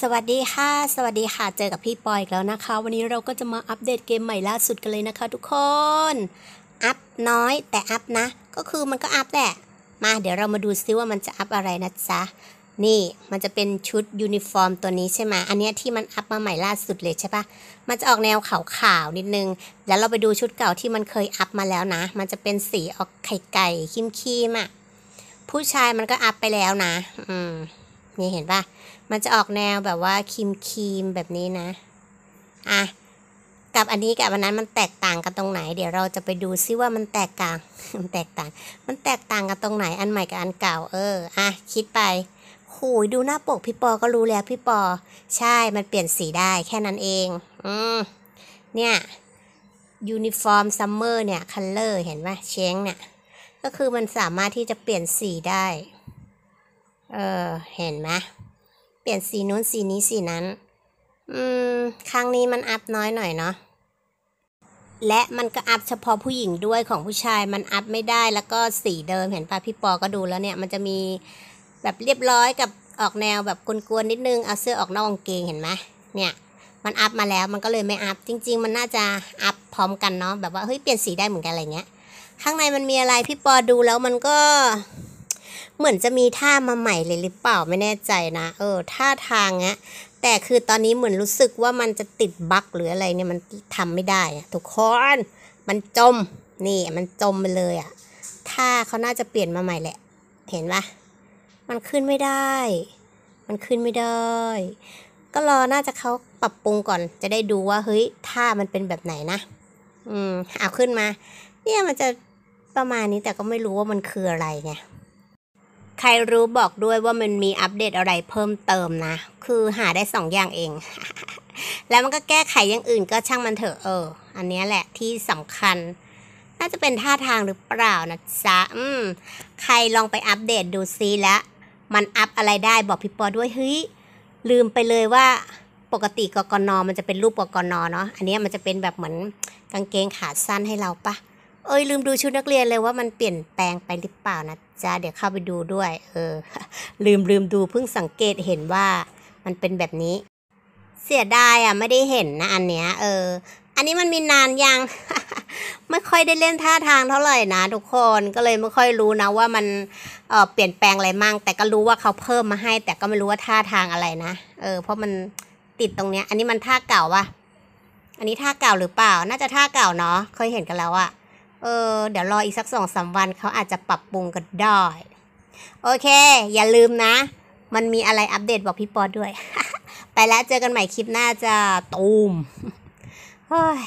สวัสดีค่ะ สวัสดีค่ะเจอกับพี่ปอยอีกแล้วนะคะ วันนี้เราก็จะมาอัปเดตเกมใหม่ล่าสุดกันเลยนะคะทุกคนอัพน้อย แต่อัพนะ ก็คือมันก็อัพแหละ มาเดี๋ยวเรามาดูซิว่ามันจะอัพอะไรนะจ๊ะนี่มันจะเป็นชุดยูนิฟอร์ม ตัวนี้ใช่ไหมอันนี้ที่มันอัพมาใหม่ล่าสุดเลยใช่ปะมันจะออกแนวขาวๆนิดนึงแล้วเราไปดูชุดเก่าที่มันเคยอัพมาแล้วนะมันจะเป็นสีออกไข่ไก่คิมคีมอะผู้ชายมันก็อัพไปแล้วนะ อืมนี่เห็นปะมันจะออกแนวแบบว่าครีมครีมแบบนี้นะ อ่ะ กับอันนี้กับอันนั้นมันแตกต่างกันตรงไหน เดี๋ยวเราจะไปดูซิว่ามันแตกต่างมันแตกต่าง มันแตกต่างกันตรงไหน อันใหม่กับอันเก่า เออ อ่ะ คิดไปหูยดูหน้าปกพี่ปอ ก็รู้แล้ว พี่ปอ ใช่ มันเปลี่ยนสีได้แค่นั้นเอง อืม เนี่ย ยูนิฟอร์มซัมเมอร์เนี่ย คัลเลอร์ เห็นไหมเช้งเนี่ย ก็คือมันสามารถที่จะเปลี่ยนสีได้เออเห็นไหมเปลี่ยนสีนู้นสีนี้สีนั้นอืมครั้งนี้มันอัพน้อยหน่อยเนาะและมันก็อัพเฉพาะผู้หญิงด้วยของผู้ชาย มันอัพไม่ได้แล้วก็สีเดิม เห็นปะพี่ปอก็ดูแล้วเนี่ยมันจะมีแบบเรียบร้อยกับออกแนวแบบกวนๆนิดนึงเอาเสื้อออกนอกกางเกงเห็นไหมเนี่ย มันอัพมาแล้วมันก็เลยไม่อัพจริง ๆ มันน่าจะอัพพร้อมกันเนาะแบบว่าเฮ้ยเปลี่ยนสีได้เหมือนกันอะไรเงี้ยข้างในมันมีอะไรพี่ปอดูแล้วมันก็เหมือนจะมีท่ามาใหม่เลยหรือเปล่าไม่แน่ใจนะเออท่าทางเี้ยแต่คือตอนนี้เหมือนรู้สึกว่ามันจะติดบั๊กหรืออะไรเนี่ยมันทำไม่ได้ทุกคนมันจมนี่มันจมไปเลยอ่ะท่าเขาน่าจะเปลี่ยนมาใหม่แหละ เห็นปะมันขึ้นไม่ได้ มันขึ้นไม่ได้ ก็รอน่าจะเขาปรับปรุงก่อนจะได้ดูว่าเฮ้ยท่ามันเป็นแบบไหนนะ อืมเอาขึ้นมา เนี่ยมันจะประมาณนี้แต่ก็ไม่รู้ว่ามันคืออะไรไงใครรู้บอกด้วยว่ามันมีอัปเดตอะไรเพิ่มเติมนะ คือหาได้สองอย่างเอง แล้วมันก็แก้ไขอย่างอื่นก็ช่างมันเถอะเออ อันนี้แหละที่สำคัญ น่าจะเป็นท่าทางหรือเปล่านะจ๊ะ อืม ใครลองไปอัปเดตดูซิแล้ว มันอัปอะไรได้บอกพี่ปอด้วยเฮ้ย ลืมไปเลยว่า ปกติกกน มันจะเป็นรูปกกนเนาะ อันนี้มันจะเป็นแบบเหมือนกางเกงขาสั้นให้เราปะเอ้ยลืมดูชุดนักเรียนเลยว่ามันเปลี่ยนแปลงไปหรือเปล่านะจ๊ะเดี๋ยวเข้าไปดูด้วย เออ ลืมลืมดูเพิ่งสังเกตเห็นว่า มันเป็นแบบนี้ เสียดายอ่ะไม่ได้เห็นนะ อันเนี้ย เออ อันนี้มันมีนานยังไม่ค่อยได้เล่นท่าทางเท่าไหร่นะทุกคนก็เลยไม่ค่อยรู้นะว่ามันเออเปลี่ยนแปลงอะไรมั่งแต่ก็รู้ว่าเขาเพิ่มมาให้ แต่ก็ไม่รู้ว่าท่าทางอะไรนะเออเพราะมันติดตรงเนี้ย อันนี้มันท่าเก่าวะอันนี้ท่าเก่าหรือเปล่า น่าจะท่าเก่าเนาะเคยเห็นกันแล้วอะเออเดี๋ยวรออีกสักสองสาวันเขาอาจจะปรับปรุงกันได้ โอเค อย่าลืมนะ มันมีอะไรอัปเดตบอกพี่ปอด้วย ไปแล้วเจอกันใหม่คลิปหน้าจะตูมเฮ้ย